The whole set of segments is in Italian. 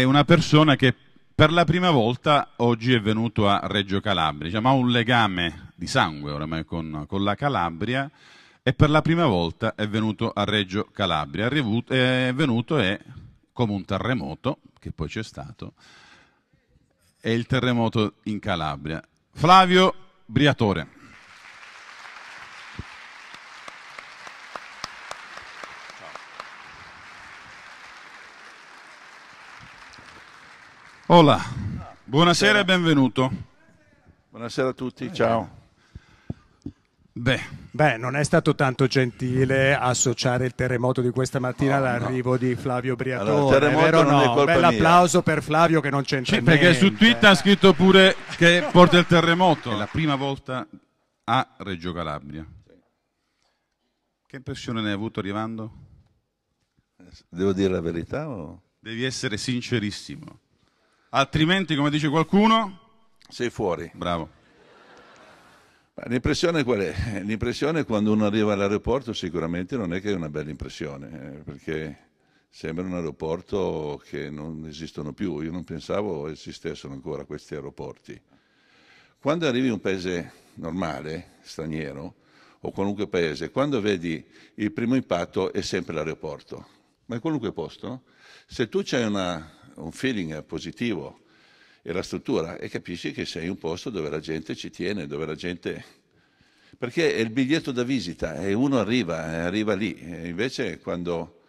è una persona che per la prima volta oggi è venuto a Reggio Calabria, diciamo, ha un legame di sangue oramai con, con, la Calabria e per la prima volta è venuto a Reggio Calabria, è venuto e come un terremoto, che poi c'è stato, è il terremoto in Calabria. Flavio Briatore. Hola, buonasera e benvenuto. Buonasera a tutti, ciao. Beh. Beh. non è stato tanto gentile associare il terremoto di questa mattina oh, all'arrivo no. di Flavio Briatore. Allora, il terremoto vero, non no? Un bel applauso per Flavio che non c'entra sì, niente. Perché su Twitter ha scritto pure che porta il terremoto. È la prima volta a Reggio Calabria. Che impressione ne hai avuto arrivando? Devo dire la verità? O... Devi essere sincerissimo. Altrimenti, come dice qualcuno... Sei fuori. Bravo. L'impressione qual è? L'impressione quando uno arriva all'aeroporto sicuramente non è che è una bella impressione, eh, perché sembra un aeroporto che non esistono più. Io non pensavo esistessero ancora questi aeroporti. Quando arrivi in un paese normale, straniero, o qualunque paese, quando vedi il primo impatto è sempre l'aeroporto, ma in qualunque posto. Se tu c'è una un feeling positivo e la struttura e capisci che sei un posto dove la gente ci tiene, dove la gente... Perché è il biglietto da visita e uno arriva, arriva lì, e invece quando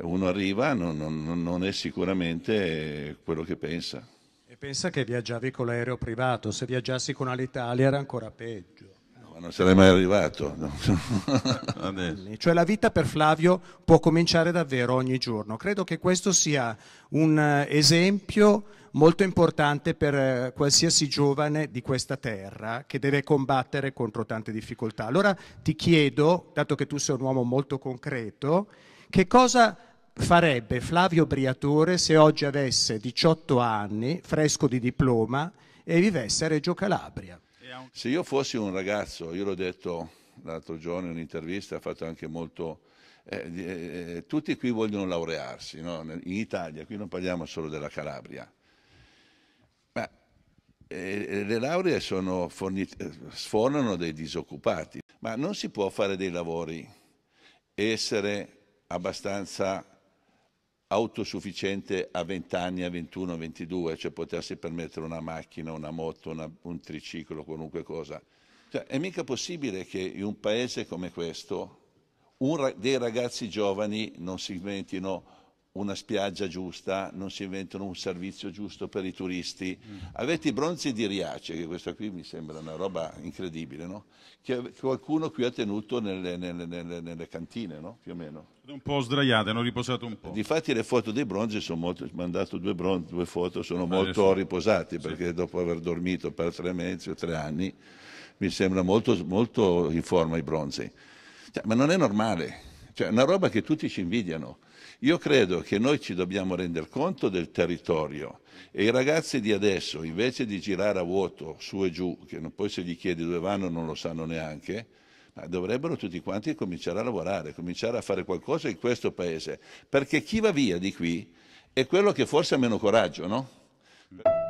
uno arriva non, non, non è sicuramente quello che pensa. E pensa che viaggiavi con l'aereo privato, se viaggiassi con Alitalia era ancora peggio non sarei mai arrivato. cioè la vita per Flavio può cominciare davvero ogni giorno. Credo che questo sia un eh, esempio molto importante per eh, qualsiasi giovane di questa terra che deve combattere contro tante difficoltà. Allora ti chiedo, dato che tu sei un uomo molto concreto, che cosa farebbe Flavio Briatore se oggi avesse 18 anni, fresco di diploma, e vivesse a Reggio Calabria? Se io fossi un ragazzo, io l'ho detto l'altro giorno in un'intervista, ha fatto anche molto... Eh, eh, eh, tutti qui vogliono laurearsi, no? in Italia, qui non parliamo solo della Calabria. Ma eh, le lauree eh, sfornano dei disoccupati, ma non si può fare dei lavori, essere abbastanza autosufficiente a 20 anni, a 21, a 22, cioè potersi permettere una macchina, una moto, una, un triciclo, qualunque cosa. Cioè, è mica possibile che in un paese come questo un, dei ragazzi giovani non si inventino una spiaggia giusta, non si inventano un servizio giusto per i turisti. Mm. Avete i bronzi di Riace, che questa qui mi sembra una roba incredibile, no? che qualcuno qui ha tenuto nelle, nelle, nelle, nelle cantine, no? più o meno. Un po' sdraiate, hanno riposato un po'. Difatti le foto dei bronzi sono molto, mandato due, bronzi, due foto, sono ah, molto adesso. riposate, perché sì. dopo aver dormito per tre mesi o tre anni, mi sembra molto, molto in forma i bronzi. Cioè, ma non è normale, cioè una roba che tutti ci invidiano. Io credo che noi ci dobbiamo rendere conto del territorio e i ragazzi di adesso, invece di girare a vuoto su e giù, che poi se gli chiedi dove vanno non lo sanno neanche, dovrebbero tutti quanti cominciare a lavorare, cominciare a fare qualcosa in questo paese, perché chi va via di qui è quello che forse ha meno coraggio, no?